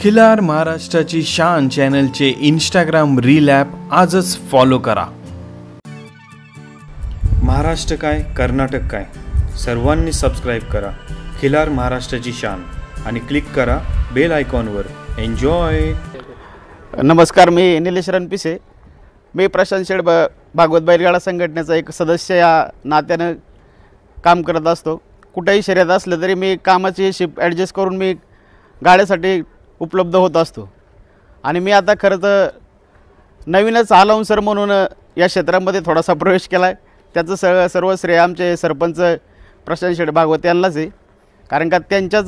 खिलार महाराष्ट्राची शान चॅनलचे इंस्टाग्राम रील ॲप आजच फॉलो करा महाराष्ट्र काय कर्नाटक काय सर्वांनी सबस्क्राईब करा खिलार महाराष्ट्राची शान आणि क्लिक करा बेल आयकॉनवर एन्जॉय नमस्कार मी निलेश रणपिसे मी प्रशांत शेड ब भागवत बैलगाडा संघटनेचा एक सदस्य या नात्यानं काम करत असतो कुठेही शर्यत असलं तरी मी कामाची शिप ॲडजस्ट करून मी गाड्यासाठी उपलब्ध होत असतो आणि मी आता खरं तर नवीनच आलाउन्सर म्हणून या क्षेत्रामध्ये थोडासा प्रवेश केला आहे त्याचं स सर्व श्रेय आमचे सरपंच प्रशांत शेठ भागवत यांनाच आहे कारण का त्यांच्याच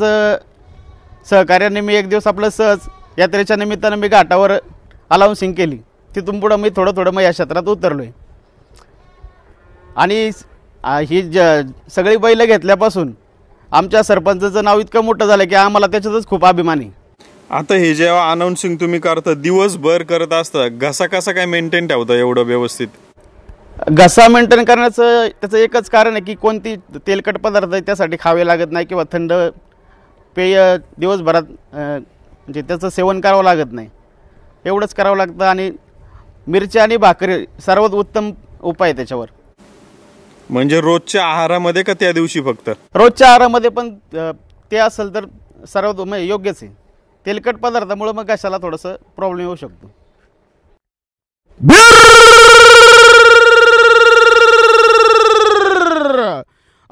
सहकार्याने मी एक दिवस आपलं सहज यात्रेच्या निमित्तानं मी घाटावर अलाउन्सिंग केली तिथून पुढं मी थोडं थोडं मग या क्षेत्रात उतरलो आहे आणि ही ज सगळी बैलं घेतल्यापासून आमच्या सरपंचाचं नाव इतकं मोठं झालं की आम्हाला त्याच्यातच खूप अभिमान आहे आता हे जेव्हा अनाऊन्सिंग तुम्ही करता दिवसभर करत असता घसा कसा काय मेंटेन ठेवता एवढं व्यवस्थित घसा मेंटेन करण्याचं त्याचं एकच कारण आहे की कोणती तेलकट पदार्थ त्यासाठी खावे लागत नाही किंवा थंड पेय दिवसभरात म्हणजे त्याचं सेवन करावं लागत नाही एवढंच करावं लागतं आणि मिरची आणि भाकरी सर्वात उत्तम उपाय त्याच्यावर म्हणजे रोजच्या आहारामध्ये का त्या दिवशी फक्त रोजच्या आहारामध्ये पण ते असेल तर सर्वात योग्यच आहे तेलकट पदार्थामुळं मग कशाला थोडस प्रॉब्लेम येऊ शकतो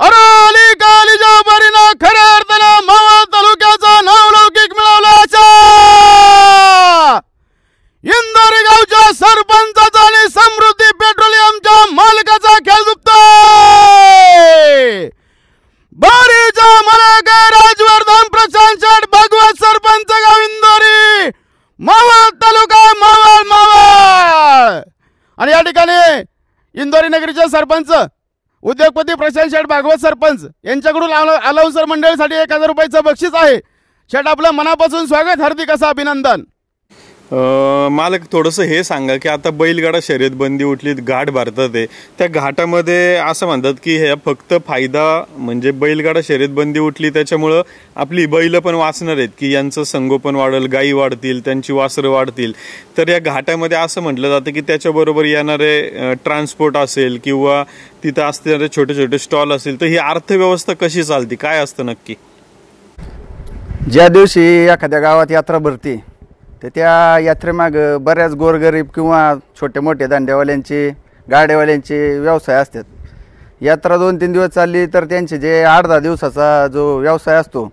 अरे अली कालीजा मरीना खरा भागवत सरपंच यांच्याकडून अलाउन्सर मंडळीसाठी एक हजार रुपयाचं बक्षीस आहे शेट आपलं मनापासून स्वागत हार्दिक असं अभिनंदन मालक थोडंसं हे सांगा की आता बैलगाडा शर्यत बंदी उठली घाट भारतात आहे त्या घाटामध्ये असं म्हणतात की हे फक्त फायदा म्हणजे बैलगाडा शर्यत बंदी उठली त्याच्यामुळं आपली बैल पण वाचणार आहेत की यांचं संगोपन वाढेल गायी वाढतील त्यांची वासरं वाढतील तर या घाटामध्ये असं म्हटलं जातं की त्याच्याबरोबर येणारे ट्रान्सपोर्ट असेल किंवा तिथं असणारे छोटे छोटे स्टॉल असेल तर ही अर्थव्यवस्था कशी चालते काय असतं नक्की ज्या दिवशी एखाद्या गावात यात्रा भरते तर त्या यात्रेमागं बऱ्याच गोरगरीब किंवा छोटे मोठे दांड्यावाल्यांचे गाड्यावाल्यांचे व्यवसाय असतात यात्रा दोन तीन दिवस चालली तर त्यांचे जे आठ दहा दिवसाचा जो व्यवसाय असतो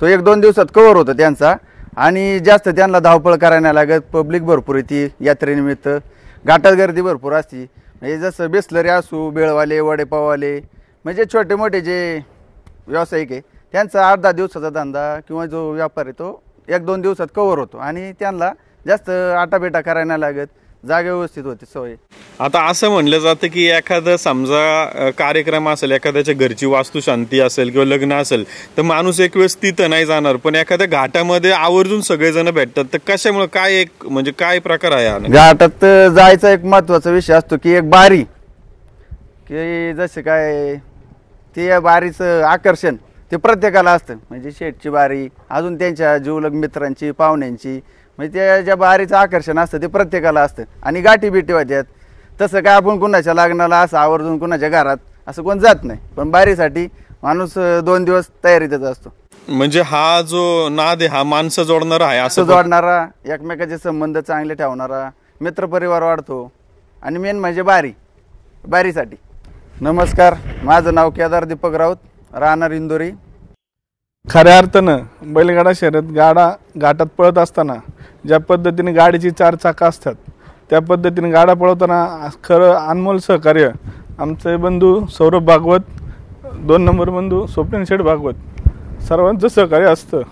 तो एक दोन दिवसात कवर होतो त्यांचा आणि जास्त त्यांना धावपळ करायला लागत पब्लिक भरपूर येते यात्रेनिमित्त घाटात गर्दी भरपूर असते म्हणजे जसं बेसलरी असू बेळवाले वडेपाववाले म्हणजे छोटे मोठे जे व्यावसायिक आहे त्यांचा आठ दहा दिवसाचा धंदा किंवा जो व्यापार आहे तो एक दोन दिवसात कव्हर होतो आणि त्यांना जास्त आटाबेटा करायला लागत जागे व्यवस्थित होते सवय आता असं म्हणलं जातं की एखादं समजा कार्यक्रम असेल एखाद्याच्या घरची वास्तुशांती असेल किंवा लग्न असेल तर माणूस एक वेळेस तिथं नाही जाणार पण एखाद्या घाटामध्ये आवर्जून सगळेजण भेटतात तर कशामुळे काय एक म्हणजे काय प्रकार आहे घाटात जायचा एक महत्वाचा विषय असतो की एक बारी की जसे काय ते बारीचं आकर्षण ते प्रत्येकाला असतं म्हणजे शेटची बारी अजून त्यांच्या जीवलग मित्रांची पाहुण्यांची म्हणजे त्या ज्या बारीचं आकर्षण असतं ते प्रत्येकाला असतं आणि गाठी बिटी वाद्यात तसं काय आपण कुणाच्या लग्नाला असं आवर्जून कुणाच्या घरात असं कोण जात नाही पण बारीसाठी माणूस दोन दिवस तयारीतच असतो म्हणजे हा जो नाद आहे हा माणसं जोडणारा आहे असं जोडणारा एकमेकाचे संबंध चांगले ठेवणारा मित्रपरिवार वाढतो आणि मेन म्हणजे बारी बारीसाठी नमस्कार माझं नाव केदार दीपक राऊत राहणार इंदोरी खऱ्या अर्थानं बैलगाडा शर्यत गाडा घाटात पळत असताना ज्या पद्धतीने गाडीची चार चाकं असतात त्या पद्धतीने गाडा पळवताना खरं अनमोल सहकार्य आमचे बंधू सौरभ भागवत दोन नंबर बंधू स्वप्नील शेठ भागवत सर्वांचं सहकार्य असतं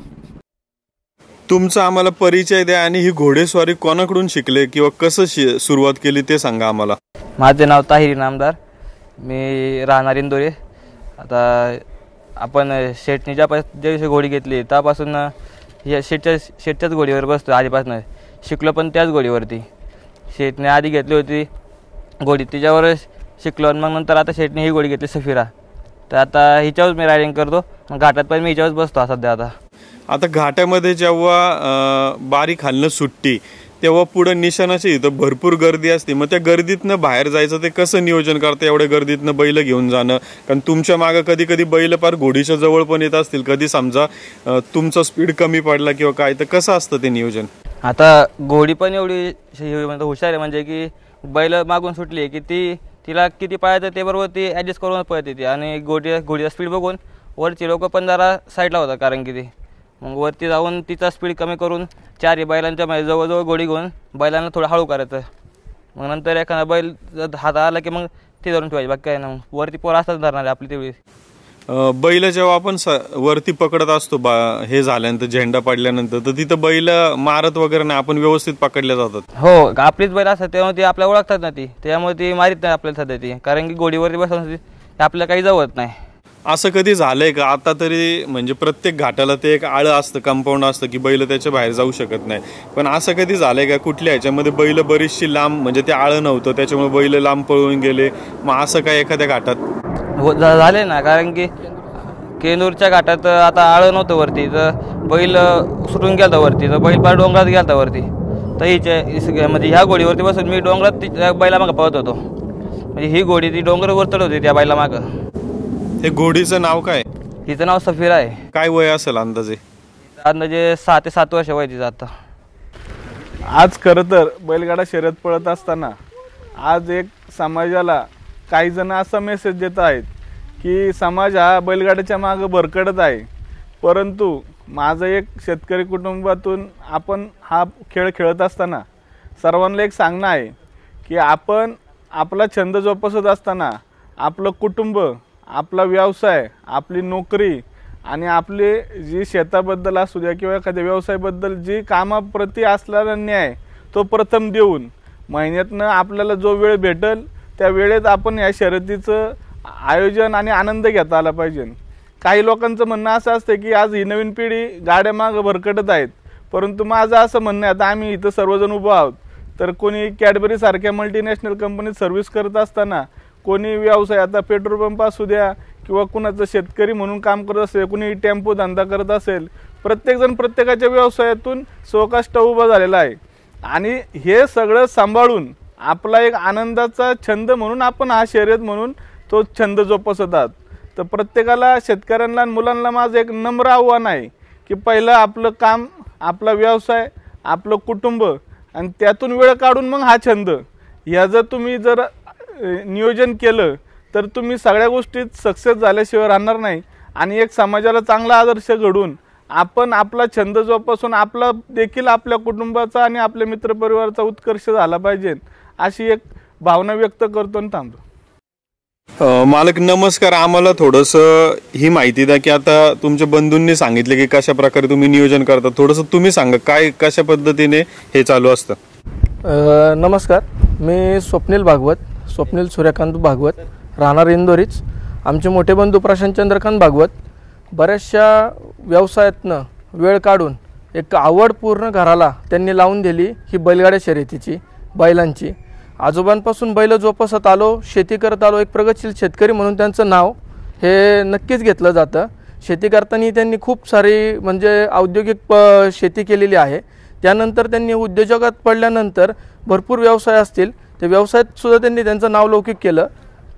तुमचा आम्हाला परिचय द्या आणि ही घोडेस्वारी कोणाकडून शिकले किंवा कसं शि सुरुवात केली ते सांगा आम्हाला माझे नाव ताहिरी नामदार मी राहणार इंदोरी आता आपण शेटने ज्या ज्या दिवशी घोडी घेतली त्यापासून या शेटच्या शेटच्याच घोडीवर बसतो आधीपासून शिकलो पण त्याच घोडीवरती शेटने आधी घेतली होती घोडी तिच्यावर शिकलो आणि मग नंतर आता शेटने ही घोडी घेतली सफिरा तर आता हिच्यावरच मी रायडिंग करतो घाटात पण मी हिच्यावरच बसतो सध्या आता आता घाटामध्ये जेव्हा बारीक हालणं सुट्टी तेव्हा पुढं निशाणाशी इथं भरपूर गर्दी असते मग त्या गर्दीतनं बाहेर जायचं ते कसं नियोजन करतं एवढ्या गर्दीतनं बैल घेऊन जाणं कारण तुमच्या मागं कधी कधी बैल पार घोडीच्या जवळ पण येत असतील कधी समजा तुमचा स्पीड कमी पडला किंवा काय तर कसं असतं ते नियोजन आता घोडी पण एवढी म्हणजे हुशार आहे म्हणजे की बैल मागून सुटली की ती तिला किती पाहायचं ते बरोबर ती ॲडजस्ट करून पळते ती आणि घोडी घोडीचा स्पीड बघून वरची लोक पण जरा साईडला होता कारण की ती मग वरती जाऊन तिचा स्पीड कमी करून चारही बैलांच्या मध्ये जवळजवळ गोडी घेऊन बैलांना थोडं हळू करायचं मग नंतर एखादा बैल हात आला की मग ते धरून ठेवायचे बाकी काय मग वरती पोरं असतात धरणारे आपली तेवढी बैल जेव्हा आपण स वरती पकडत असतो बा हे झाल्यानंतर झेंडा पाडल्यानंतर तर तिथं बैल मारत वगैरे नाही आपण व्यवस्थित पकडल्या जातात हो आपलीच बैल असतात तेव्हा ती आपल्याला ओळखतात ना ती त्यामुळे ती मारित नाही आपल्याला सध्या ती कारण की गोडीवरती ते आपल्याला काही जवळत नाही असं कधी झालंय का आता तरी म्हणजे प्रत्येक घाटाला ते एक आळं असतं कंपाऊंड असतं की बैल त्याच्या बाहेर जाऊ शकत नाही पण असं कधी झालंय का कुठल्या ह्याच्यामध्ये बैल बरीचशी लांब म्हणजे ते आळं नव्हतं त्याच्यामुळे बैल लांब पळून गेले मग असं काय एखाद्या घाटात हो झाले ना कारण की केनूरच्या घाटात आता आळं नव्हतं वरती तर बैल सुटून गेला वरती तर बैल पार डोंगरात गेला वरती तर हिच्या म्हणजे ह्या गोडीवरती बसून मी डोंगरात बैला मागं पळत होतो म्हणजे ही गोडी ती डोंगरावर चढवते त्या बैला मागं हे घोडीचं नाव काय हिचं नाव सफिरा आहे काय वय असेल अंदाजे अंदाजे सहा ते सात वर्ष वयाची आता आज खर तर बैलगाडा शर्यत पळत असताना आज एक समाजाला काही जण असा मेसेज देत आहेत की समाज हा बैलगाड्याच्या मागे भरकडत आहे परंतु माझं एक शेतकरी कुटुंबातून आपण हा खेळ खेळत असताना सर्वांना एक सांगणं आहे की आपण आपला छंद जोपासत असताना आपलं कुटुंब आपला व्यवसाय आपली नोकरी आणि आपली जी शेताबद्दल असू द्या किंवा एखाद्या व्यवसायाबद्दल जी कामाप्रती असणारा न्याय तो प्रथम देऊन महिन्यातनं आपल्याला जो वेळ भेटल त्या वेळेत आपण या शर्यतीचं आयोजन आणि आनंद घेता आला पाहिजे काही लोकांचं म्हणणं असं असतं की आज ही नवीन पिढी गाड्या मागं भरकटत आहेत परंतु माझं असं म्हणणं आहे आता आम्ही इथं सर्वजण उभं आहोत तर कोणी कॅडबरीसारख्या मल्टीनॅशनल कंपनीत सर्व्हिस करत असताना कोणी व्यवसाय आता पेट्रोल पंप असू द्या किंवा कुणाचं शेतकरी म्हणून काम करत असेल कुणी टेम्पो धंदा करत असेल प्रत्येकजण प्रत्येकाच्या व्यवसायातून स्वकाष्ट उभा झालेला आहे आणि हे सगळं सांभाळून आपला एक आनंदाचा छंद म्हणून आपण हा शर्यत म्हणून तो छंद जोपासत आहात तर प्रत्येकाला शेतकऱ्यांना आणि मुलांना माझं एक नम्र आव्हान आहे की पहिलं आपलं काम आपला व्यवसाय आपलं कुटुंब आणि त्यातून वेळ काढून मग हा छंद ह्या जर तुम्ही जर नियोजन केलं तर तुम्ही सगळ्या गोष्टीत सक्सेस झाल्याशिवाय राहणार नाही आणि एक समाजाला चांगला आदर्श घडून आपण आपला छंद जोपासून आपला देखील आपल्या कुटुंबाचा आणि आपल्या मित्रपरिवाराचा उत्कर्ष झाला पाहिजे अशी एक भावना व्यक्त करतो आणि थांबतो मालक नमस्कार आम्हाला थोडंसं ही माहिती द्या की आता तुमच्या बंधूंनी सांगितले की कशा प्रकारे तुम्ही नियोजन करता थोडंसं तुम्ही सांगा काय कशा पद्धतीने हे चालू असतं नमस्कार मी स्वप्नील भागवत स्वप्नील सूर्यकांत भागवत राहणार इंदोरीच आमचे मोठे बंधू प्रशांत चंद्रकांत भागवत बऱ्याचशा व्यवसायातनं वेळ काढून एक आवडपूर्ण पूर्ण घराला त्यांनी लावून दिली ही बैलगाड्या शर्यतीची बैलांची आजोबांपासून बैल जोपासत आलो शेती करत आलो एक प्रगतशील शेतकरी म्हणून त्यांचं नाव हे नक्कीच घेतलं जातं शेती करताना त्यांनी खूप सारी म्हणजे औद्योगिक प शेती केलेली आहे त्यानंतर त्यांनी उद्योजकात पडल्यानंतर भरपूर व्यवसाय असतील ते व्यवसायात सुद्धा त्यांनी त्यांचं नाव लौकिक केलं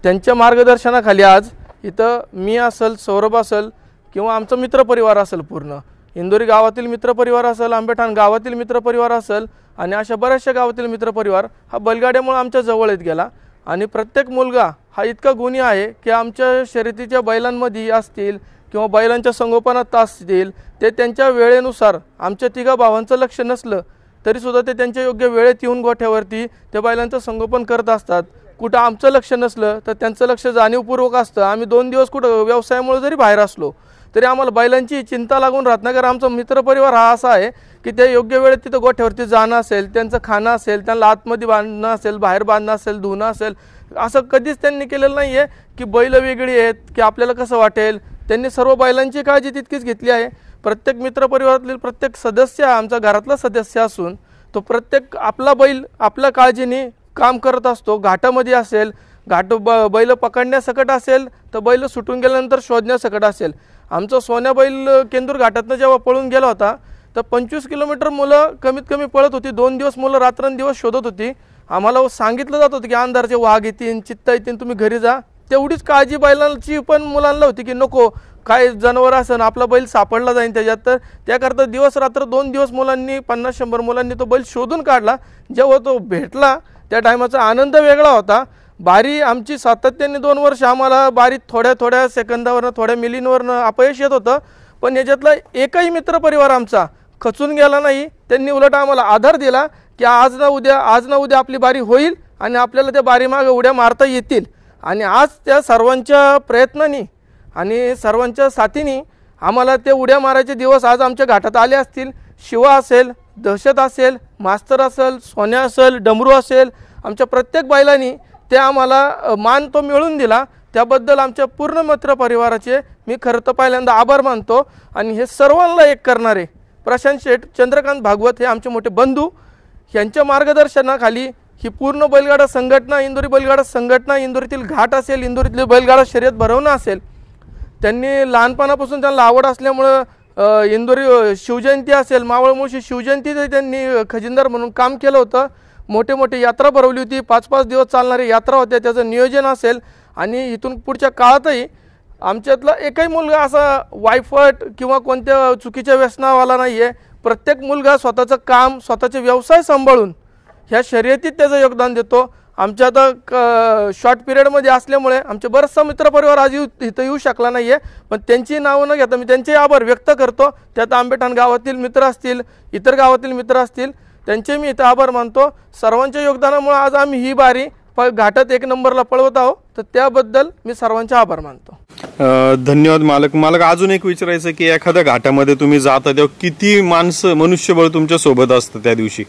त्यांच्या मार्गदर्शनाखाली आज इथं मी असेल सौरभ असेल किंवा आमचं मित्रपरिवार असेल पूर्ण इंदोरी गावातील मित्रपरिवार असेल आंबेठाण गावातील मित्रपरिवार असेल आणि अशा बऱ्याचशा गावातील मित्रपरिवार हा बैलगाड्यामुळे आमच्या जवळ येत गेला आणि प्रत्येक मुलगा हा इतका गुणी आहे की आमच्या शर्यतीच्या बैलांमध्ये असतील किंवा बैलांच्या संगोपनात असतील ते त्यांच्या वेळेनुसार आमच्या तिघा भावांचं लक्ष नसलं तरीसुद्धा ते त्यांच्या योग्य वेळेत येऊन गोठ्यावरती त्या बैलांचं संगोपन करत असतात कुठं आमचं लक्ष नसलं तर त्यांचं लक्ष जाणीवपूर्वक असतं आम्ही दोन दिवस कुठं व्यवसायामुळे जरी बाहेर असलो तरी आम्हाला बैलांची चिंता लागून राहत नाही कारण आमचा मित्रपरिवार हा असा आहे की ते योग्य वेळेत तिथं गोठ्यावरती जाणं असेल त्यांचं खाणं असेल त्यांना आतमध्ये बांधणं असेल बाहेर बांधणं असेल धुणं असेल असं कधीच त्यांनी केलेलं नाही आहे की बैल वेगळी आहेत की आपल्याला कसं वाटेल त्यांनी सर्व बैलांची काळजी तितकीच घेतली आहे प्रत्येक मित्रपरिवारातील प्रत्येक सदस्य आमचा घरातला सदस्य असून तो प्रत्येक आपला बैल आपल्या काळजीने काम करत असतो घाटामध्ये असेल घाट ब बैल पकडण्यासकट असेल तर बैल सुटून गेल्यानंतर शोधण्यासकट असेल आमचा सोन्या बैल केंदूर घाटातनं जेव्हा पळून गेला होता तर पंचवीस किलोमीटर मुलं कमीत कमी पळत होती दोन दिवस मुलं रात्रंदिवस शोधत होती आम्हाला सांगितलं जात होतं की अंधारचे वाघ येतील चित्ता येतील तुम्ही घरी जा तेवढीच काळजी बैलांची पण मुलांना होती की नको काय जनावर असं आपला बैल सापडला जाईल त्याच्यात तर त्याकरता दिवस रात्र दोन दिवस मुलांनी पन्नास शंभर मुलांनी तो बैल शोधून काढला जेव्हा तो भेटला त्या टायमाचा आनंद वेगळा होता बारी आमची सातत्याने दोन वर्ष आम्हाला बारीत थोड्या थोड्या सेकंदावरनं थोड्या मिलींवरनं अपयश येत होतं पण याच्यातला एकही मित्रपरिवार आमचा खचून गेला नाही त्यांनी उलट आम्हाला आधार दिला की आज ना उद्या आज ना उद्या आपली बारी होईल आणि आपल्याला त्या बारीमागं उड्या मारता येतील आणि आज त्या सर्वांच्या प्रयत्नांनी आणि सर्वांच्या साथीनी आम्हाला ते उड्या मारायचे दिवस आज आमच्या घाटात आले असतील शिवा असेल दहशत असेल मास्तर असेल सोन्या असेल डमरू असेल आमच्या प्रत्येक बायलांनी ते आम्हाला मान तो मिळून दिला त्याबद्दल आमच्या पूर्ण मित्र परिवाराचे मी खरं तर पहिल्यांदा आभार मानतो आणि हे सर्वांना एक करणारे प्रशांत शेठ चंद्रकांत भागवत हे आमचे मोठे बंधू यांच्या मार्गदर्शनाखाली ही पूर्ण बैलगाडा संघटना इंदोरी बैलगाडा संघटना इंदोरीतील घाट असेल इंदोरीतील बैलगाडा शर्यत भरवणं असेल त्यांनी लहानपणापासून त्यांना आवड असल्यामुळं इंदोरी शिवजयंती असेल मावळमुळशी शिवजयंतीचं त्यांनी खजिनदार म्हणून काम केलं होतं मोठे मोठे यात्रा भरवली होती पाच पाच दिवस चालणारी यात्रा होत्या त्याचं नियोजन असेल आणि इथून पुढच्या काळातही आमच्यातला एकही मुलगा असा वायफट किंवा कोणत्या चुकीच्या व्यसनावाला नाही आहे प्रत्येक मुलगा स्वतःचं काम स्वतःचे व्यवसाय सांभाळून ह्या शर्यतीत त्याचं योगदान देतो आमच्या आता क शॉर्ट पिरियडमध्ये असल्यामुळे आमचे बरेचसा मित्रपरिवार आज येऊ इथं येऊ शकला नाही आहे पण त्यांची नावं न घेता मी त्यांचे आभार व्यक्त करतो त्यात आंबेठाण गावातील मित्र असतील इतर गावातील मित्र असतील त्यांचे मी इथं आभार मानतो सर्वांच्या योगदानामुळे आज आम्ही ही बारी प घाटात एक नंबरला पळवत आहोत तर त्याबद्दल मी सर्वांचे आभार मानतो धन्यवाद मालक मालक अजून एक विचारायचं की एखाद्या घाटामध्ये तुम्ही जाता तेव्हा किती माणसं मनुष्यबळ तुमच्या सोबत असतं त्या दिवशी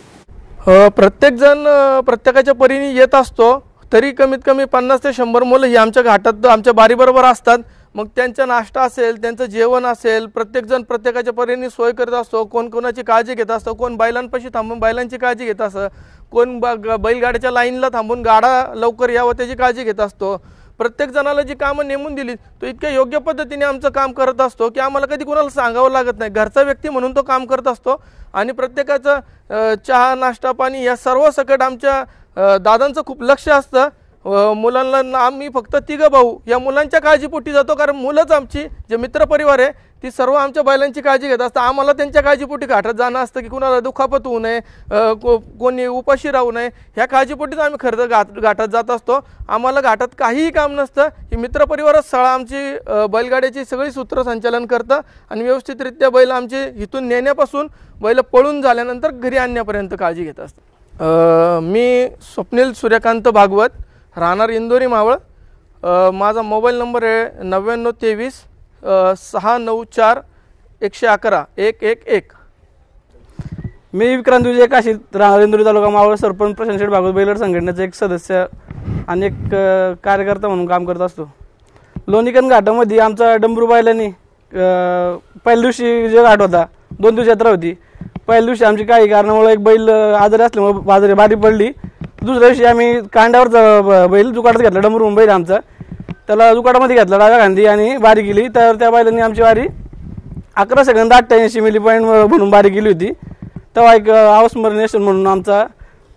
प्रत्येकजण प्रत्येकाच्या परीने येत असतो तरी कमीत कमी पन्नास ते शंभर मुलं ही आमच्या घाटात आमच्या बारीबरोबर असतात मग त्यांचा नाश्ता असेल त्यांचं जेवण असेल प्रत्येकजण प्रत्येकाच्या परीने सोय करत असतो कोण कोणाची काळजी घेत असतो कोण बैलांपाशी थांबून बैलांची काळजी घेत असतं कोण बैलगाड्याच्या लाईनला थांबून गाडा लवकर यावं त्याची काळजी घेत असतो प्रत्येक जणाला जी कामं नेमून दिली तो इतक्या योग्य पद्धतीने आमचं काम करत असतो की आम्हाला कधी कोणाला सांगावं लागत नाही घरचा व्यक्ती म्हणून तो काम करत असतो आणि प्रत्येकाचं चहा नाश्ता पाणी या सर्व सकट आमच्या दादांचं खूप लक्ष असतं मुलांना आम्ही फक्त तिघं भाऊ या मुलांच्या काळजीपोटी जातो कारण मुलंच आमची जे मित्रपरिवार आहे ती सर्व आमच्या बैलांची काळजी घेत असतं आम्हाला त्यांच्या काळजीपोटी घाटात जाणं असतं की कुणाला दुखापत होऊ नये को कोणी उपाशी राहू नये ह्या काळजीपोटीच आम्ही खरं घाटात जात असतो आम्हाला घाटात काहीही काम नसतं ही मित्रपरिवारच सळा आमची बैलगाड्याची सगळी सूत्र संचालन करतं आणि व्यवस्थितरित्या बैल आमची इथून नेण्यापासून बैल पळून झाल्यानंतर घरी आणण्यापर्यंत काळजी घेत असतं मी स्वप्नील सूर्यकांत भागवत राहणार इंदोरी मावळ माझा मोबाईल नंबर आहे नव्याण्णव तेवीस सहा नऊ चार एकशे अकरा एक एक एक मी विक्रांत विजय काशी रेंदुरी तालुका मावळ सरपंच प्रशांत शेठ भागवत बैलर संघटनेचा एक सदस्य आणि एक कार्यकर्ता म्हणून काम करत असतो लोणीकन घाटामध्ये आमचा डंबरू बायलानी पहिल्या दिवशी विजय घाट होता दोन दिवस यात्रा होती पहिल्या दिवशी आमची काही कारणामुळे एक बैल आजारी असल्यामुळे बाजारी बारी पडली दुसऱ्या दिवशी आम्ही कांड्यावरचा बैल जुकाटच घेतला डंबरू बैल आमचा त्याला दुकाडामध्ये घेतला डाव्या खांदी आणि बारी गेली तर त्या बायलांनी आमची वारी अकरा सेकंद अठ्ठ्याऐंशी मिली पॉईंट म्हणून बारी गेली होती तेव्हा एक अवस्मरणीय म्हणून आमचा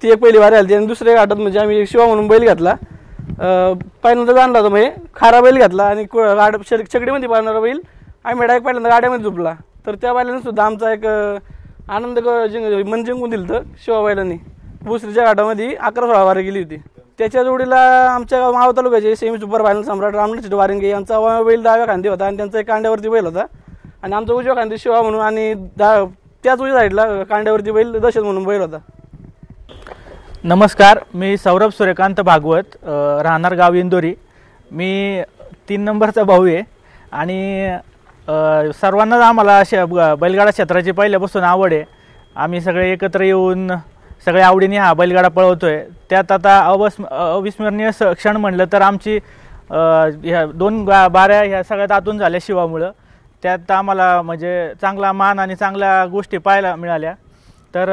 ती एक पहिली वारी आली आणि दुसऱ्या घाटात म्हणजे आम्ही एक शिवा म्हणून बैल घातला पहिल्यांदा जाणला होता म्हणजे खारा बैल घातला आणि गाड छकडीमध्ये पाहणारा बैल आम्ही एक पहिल्यांदा गाड्यामध्ये झोपला तर त्या बैलांनी सुद्धा आमचा एक आनंद जिंक मन जिंकून दिलं तर शिवा बैलांनी भुसरीच्या घाटामध्ये अकरा सोळा वारी गेली होती त्याच्या जोडीला आमच्या माव तालुक्याचे सेमी सुपर फायनल सम्राट रामनाथ वारंगे यांचा बैल डाव्या खांदी होता आणि त्यांचा एक कांड्यावरती बैल होता आणि आमचा उजव्या खांदी शिवा म्हणून आणि दा त्याच उजव्या साईडला कांड्यावरती बैल दशत म्हणून बैल होता नमस्कार मी सौरभ सूर्यकांत भागवत राहणार गाव इंदोरी मी तीन नंबरचा भाऊ आहे आणि सर्वांनाच आम्हाला अशा बैलगाडा क्षेत्राची पहिल्यापासून आवड आहे आम्ही सगळे एकत्र येऊन सगळ्या आवडीने हा बैलगाडा पळवतोय त्यात आता अवस्म अविस्मरणीय क्षण म्हणलं तर आमची ह्या दोन गा बाऱ्या ह्या सगळ्यात आतून झाल्या शिवामुळं त्यात आम्हाला म्हणजे चांगला मान आणि चांगल्या गोष्टी पाहायला मिळाल्या तर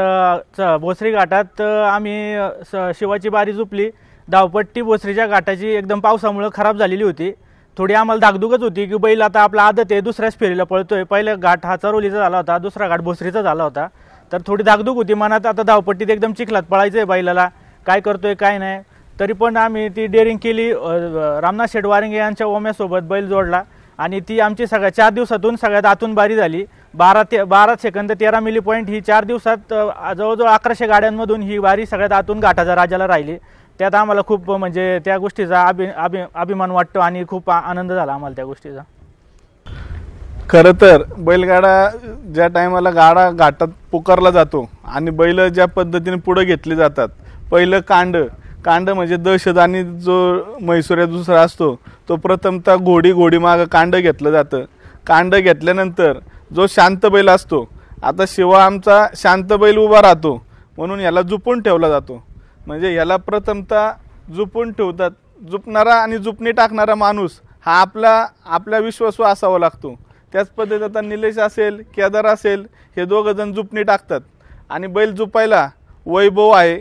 भोसरी घाटात आम्ही स शिवाची बारी झुपली धावपट्टी भोसरीच्या घाटाची एकदम पावसामुळं खराब झालेली होती थोडी आम्हाला धाकधुकच होती की बैल आता आपला आदत आहे दुसऱ्याच फेरीला पळतोय पहिला घाट हा चरोलीचा झाला होता दुसरा घाट भोसरीचा झाला होता तर थोडी धाकधूक होती मनात आता धावपट्टीत एकदम चिखलात पळायचं आहे बैलाला काय करतोय काय नाही तरी पण आम्ही ती डेअरिंग केली रामनाथ शेडवारिंगे यांच्या ओम्यासोबत बैल जोडला आणि ती आमची सगळ्या चार दिवसातून सगळ्यात आतून बारी झाली बारा ते बारा सेकंद तेरा मिली पॉईंट ही चार दिवसात जवळजवळ अकराशे गाड्यांमधून ही वारी सगळ्यात आतून गाठाचा राजाला राहिली त्यात आम्हाला खूप म्हणजे त्या गोष्टीचा अभि अभि अभिमान वाटतो आणि खूप आनंद झाला आम्हाला त्या गोष्टीचा खरं तर बैलगाडा ज्या टायमाला गाडा घाटात पुकारला जातो आणि बैल ज्या पद्धतीने पुढे घेतले जातात पहिलं कांड कांड म्हणजे दहशत आणि जो म्हैसूर्या दुसरा असतो तो प्रथमतः घोडी घोडी मागं कांड घेतलं जातं कांड घेतल्यानंतर जो शांत बैल असतो आता शिवा आमचा शांत बैल उभा राहतो म्हणून याला जुपून ठेवला जातो म्हणजे याला प्रथमतः जुपून ठेवतात जुपणारा आणि जुपणी टाकणारा माणूस हा आपला आपला विश्वासू असावा लागतो त्याच पद्धतीत आता निलेश असेल केदार असेल हे दोघंजण जुपणी टाकतात आणि बैल जुपायला वैभव आहे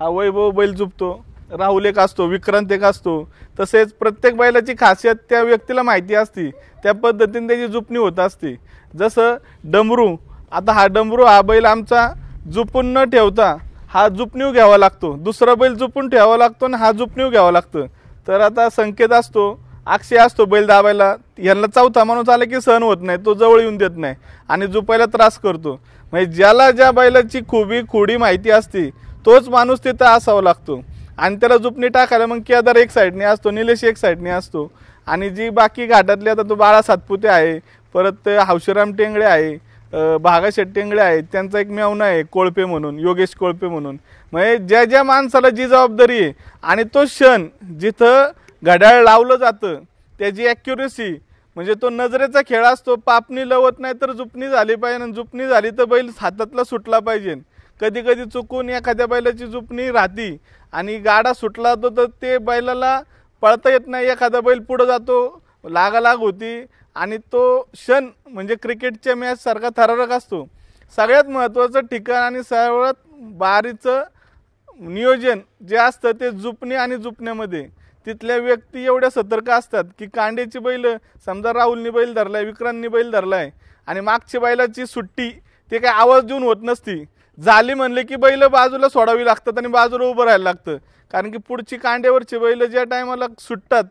हा वैभव बैल जुपतो राहुल एक असतो विक्रांत एक असतो तसेच प्रत्येक बैलाची खासियत त्या व्यक्तीला माहिती असती त्या पद्धतीने त्याची जुपणी होत असते जसं डमरू आता हा डमरू हा बैल आमचा जुपून न ठेवता हा जुपणीव घ्यावा लागतो दुसरा बैल जुपून ठेवावा लागतो आणि हा जुपणीव घ्यावा लागतं तर आता संकेत असतो आक्षी असतो बैल दाबायला यांना चौथा माणूस आला की सहन होत नाही तो जवळ येऊन देत नाही आणि झोपायला त्रास करतो म्हणजे ज्याला ज्या बैलाची खुबी खोडी माहिती असते तोच माणूस तिथं असावा लागतो आणि त्याला झुपणी टाकायला मग केदार एक साईडने असतो निलेश एक साईडने असतो आणि जी बाकी घाटातली आता तो बाळा सातपुते आहे परत हावशीराम टेंगळे आहे भागाशेठ टेंगळे आहे त्यांचा एक मेवना आहे कोळपे म्हणून योगेश कोळपे म्हणून म्हणजे ज्या ज्या माणसाला जी जबाबदारी आहे आणि तो क्षण जिथं घड्याळ लावलं जातं त्याची ॲक्युरेसी म्हणजे तो नजरेचा खेळ असतो पापणी लवत नाही तर जुपणी झाली पाहिजे आणि जुपणी झाली तर बैल हातातला सुटला पाहिजे कधी कधी चुकून एखाद्या बैलाची जुपणी राहती आणि गाडा सुटला जातो तर ते बैलाला पळता येत नाही एखादा बैल पुढं जातो लागालाग होती आणि तो क्षण म्हणजे क्रिकेटच्या मॅचसारखा थरारक असतो सगळ्यात महत्त्वाचं ठिकाण आणि सर्वात बारीचं नियोजन जे असतं ते जुपणे आणि जुपण्यामध्ये तिथल्या व्यक्ती एवढ्या सतर्क असतात की कांड्याची बैल समजा राहुलनी बैल धरलाय विक्रांतनी बैल धरलाय आणि मागची बैलाची सुट्टी ते काही आवाज देऊन होत नसती झाली म्हणले की बैल बाजूला सोडावी लागतात आणि बाजूला उभं राहायला लागतं कारण की पुढची कांड्यावरची बैल ज्या टायमाला सुटतात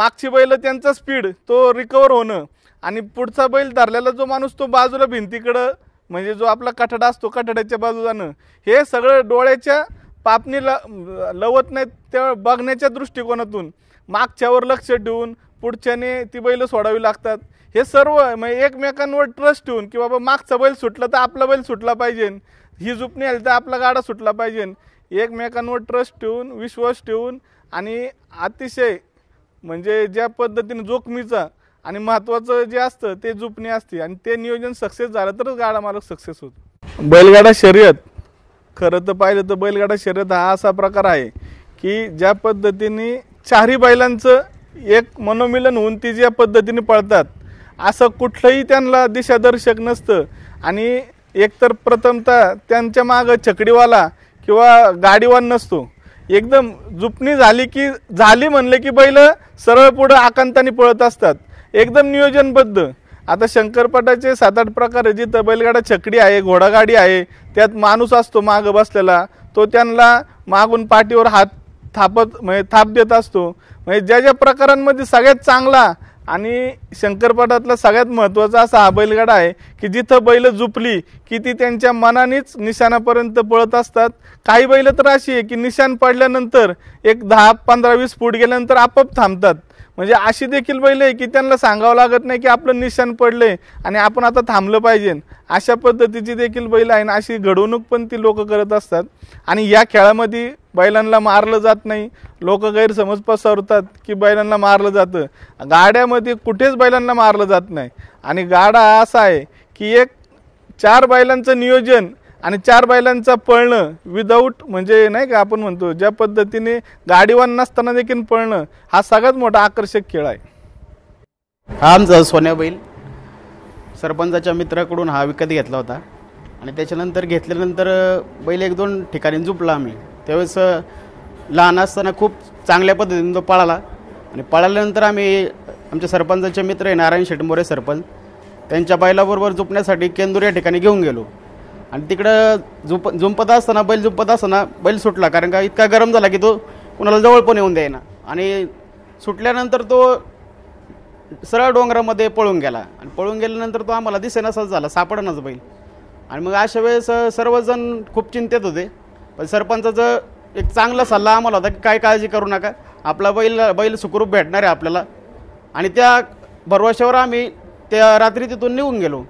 मागची बैल त्यांचा स्पीड तो रिकवर होणं आणि पुढचा बैल धरलेला जो माणूस तो बाजूला भिंतीकडं म्हणजे जो आपला कठडा असतो कठड्याच्या बाजू जाणं हे सगळं डोळ्याच्या पापणी ल लवत नाहीत त्या बघण्याच्या दृष्टिकोनातून मागच्यावर लक्ष ठेवून पुढच्याने ती बैल सोडावी लागतात हे सर्व म्हणजे एकमेकांवर ट्रस्ट ठेवून की बाबा मागचा बैल सुटला तर आपला बैल सुटला पाहिजे ही झुपणी आली तर आपला गाडा सुटला पाहिजे एकमेकांवर ट्रस्ट ठेवून विश्वास ठेवून आणि अतिशय म्हणजे ज्या पद्धतीने जोखमीचा आणि महत्त्वाचं जे असतं ते जुपणी असते आणि ते नियोजन सक्सेस झालं तरच गाडा मालक सक्सेस होतो बैलगाडा शर्यत खरं तर पाहिलं तर बैलगाडा शर्यत हा असा प्रकार आहे की ज्या पद्धतीने चारही बैलांचं एक मनोमिलन होऊन ती ज्या पद्धतीने पळतात असं कुठलंही त्यांना दिशादर्शक नसतं आणि एकतर प्रथमतः त्यांच्या मागं छकडीवाला किंवा गाडीवान नसतो एकदम जुपणी झाली की झाली म्हणले की बैल सरळ पुढं आकांताने पळत असतात एकदम नियोजनबद्ध आता शंकरपाटाचे सात आठ प्रकार आहे जिथं बैलगाडा छकडी आहे घोडागाडी आहे त्यात माणूस असतो मागं बसलेला तो त्यांना मागून पाठीवर हात थापत म्हणजे थाप देत असतो म्हणजे ज्या ज्या प्रकारांमध्ये सगळ्यात चांगला आणि शंकरपाठातला सगळ्यात महत्त्वाचा असा हा बैलगाडा आहे की जिथं बैल झुपली की ती त्यांच्या मनानेच निशाणापर्यंत पळत असतात काही बैल तर अशी आहे की निशाण पडल्यानंतर एक दहा पंधरा वीस फूट गेल्यानंतर आपोआप थांबतात म्हणजे अशी देखील बैल आहे की त्यांना सांगावं लागत नाही की आपलं निशाण पडलं आहे आणि आपण आता थांबलं पाहिजे अशा पद्धतीची देखील बैल आहे ना अशी घडवणूक पण ती लोक करत असतात आणि या खेळामध्ये बैलांना मारलं जात नाही लोक गैरसमज पसरतात की बैलांना मारलं जातं गाड्यामध्ये कुठेच बैलांना मारलं जात नाही आणि गाडा असा आहे की एक चार बैलांचं नियोजन आणि चार बैलांचं पळणं विदाऊट म्हणजे नाही का आपण म्हणतो ज्या पद्धतीने गाडीवान नसताना देखील पळणं हा सगळ्यात मोठा आकर्षक खेळ आहे हा आमचा सोन्या बैल सरपंचाच्या मित्राकडून हा विकत घेतला होता आणि त्याच्यानंतर घेतल्यानंतर बैल एक दोन ठिकाणी झुपला आम्ही त्यावेळेस लहान असताना खूप चांगल्या पद्धतीने तो पळाला आणि पळाल्यानंतर आम्ही आमच्या सरपंचाचे मित्र आहे नारायण शेटमोरे सरपंच त्यांच्या बैलाबरोबर झुपण्यासाठी केंदूर या ठिकाणी घेऊन गेलो आणि तिकडं झुप झुंपत असताना बैल झुंपत असताना बैल सुटला कारण का इतका गरम झाला की तो कुणाला जवळ पण येऊन द्यायना आणि सुटल्यानंतर तो सरळ डोंगरामध्ये पळून गेला आणि पळून गेल्यानंतर तो आम्हाला दिसेनासाच झाला सापडनाच बैल आणि मग अशा वेळेस सर्वजण खूप चिंतेत होते पण सरपंचाचं एक चांगला सल्ला आम्हाला होता की काय काळजी करू नका आपला बैल बैल सुखरूप भेटणार आहे आपल्याला आणि त्या भरवशावर आम्ही त्या रात्री तिथून निघून गेलो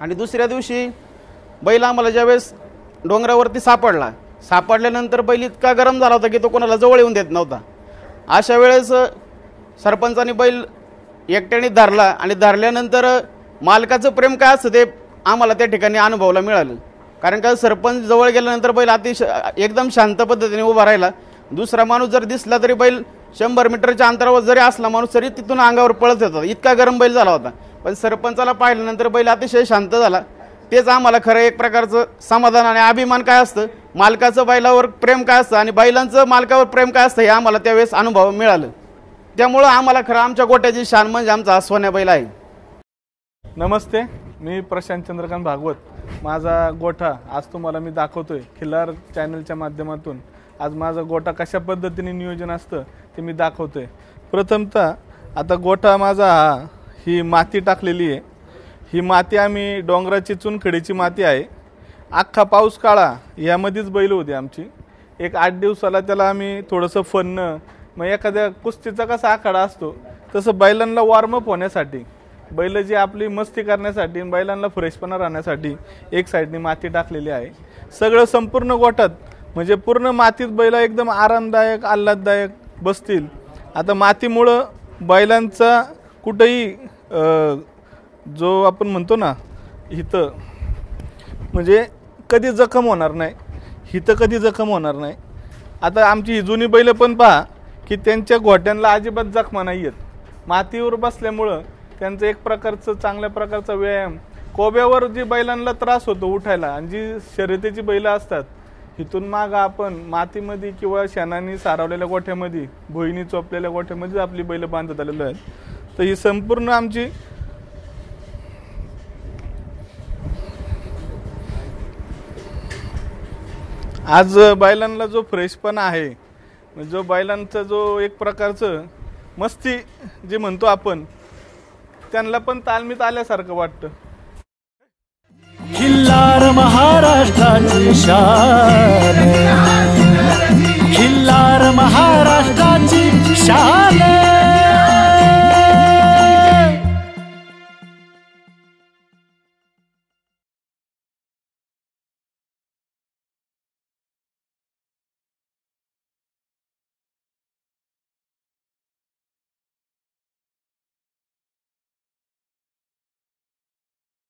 आणि दुसऱ्या दिवशी बैल आम्हाला ज्यावेळेस डोंगरावरती सापडला सापडल्यानंतर बैल इतका गरम झाला होता की तो कोणाला जवळ येऊन देत नव्हता अशा वेळेस सरपंचाने बैल एकट्याने धरला आणि धरल्यानंतर मालकाचं प्रेम काय असतं ते आम्हाला त्या ठिकाणी अनुभवला मिळालं कारण का सरपंच जवळ गेल्यानंतर बैल अतिशय एकदम शांत पद्धतीने उभा राहिला दुसरा माणूस जर दिसला तरी बैल शंभर मीटरच्या अंतरावर जरी असला माणूस तरी तिथून अंगावर पळत होता इतका गरम बैल झाला होता पण सरपंचाला पाहिल्यानंतर बैल अतिशय शांत झाला तेच आम्हाला खरं एक प्रकारचं समाधान आणि अभिमान काय असतं मालकाचं बैलावर प्रेम काय असतं आणि बैलांचं मालकावर प्रेम काय असतं हे आम्हाला त्यावेळेस अनुभव मिळालं त्यामुळं आम्हाला खरं आमच्या गोट्याची शान म्हणजे आमचा सोन्या बैल आहे नमस्ते मी प्रशांत चंद्रकांत भागवत माझा गोठा आज तुम्हाला मी दाखवतोय खिल्लार चॅनलच्या माध्यमातून आज माझा गोठा कशा पद्धतीने नियोजन असतं ते मी दाखवतोय प्रथमतः आता गोठा माझा ही माती टाकलेली आहे ही माती आम्ही डोंगराची चुनखडीची माती आहे अख्खा पाऊस काळा यामध्येच बैल होते आमची एक आठ दिवसाला त्याला आम्ही थोडंसं फन्न मग एखाद्या कुस्तीचा कसा आखाडा असतो तसं बैलांना वॉर्मअप होण्यासाठी बैल जी आपली मस्ती करण्यासाठी बैलांना फ्रेशपणा राहण्यासाठी एक साईडने माती टाकलेली आहे सगळं संपूर्ण गोठत म्हणजे पूर्ण मातीत बैला एकदम आरामदायक आल्हाददायक बसतील आता मातीमुळं बैलांचा कुठंही जो आपण म्हणतो ना इथं म्हणजे कधी जखम होणार नाही हिथं कधी जखम होणार नाही आता आमची ही जुनी बैल पण पहा की त्यांच्या घोट्यांना अजिबात जखमा नाही आहेत मातीवर बसल्यामुळं त्यांचं एक प्रकारचं चांगल्या प्रकारचा व्यायाम कोब्यावर जी बैलांना त्रास होतो उठायला आणि जी शर्यतेची बैलं असतात इथून माग आपण मातीमध्ये किंवा शेणाने सारवलेल्या गोठ्यामध्ये भोईनी चोपलेल्या गोठ्यामध्ये आपली बैलं बांधत आलेलो आहेत तर ही संपूर्ण आमची आज बैलांना जो फ्रेशपणा आहे जो बैलांचा जो एक प्रकारचं मस्ती जे म्हणतो आपण त्यांना पण तालमीत आल्यासारखं वाटतं खिल्लार महाराष्ट्राची शान खिल्लार महाराष्ट्राची शान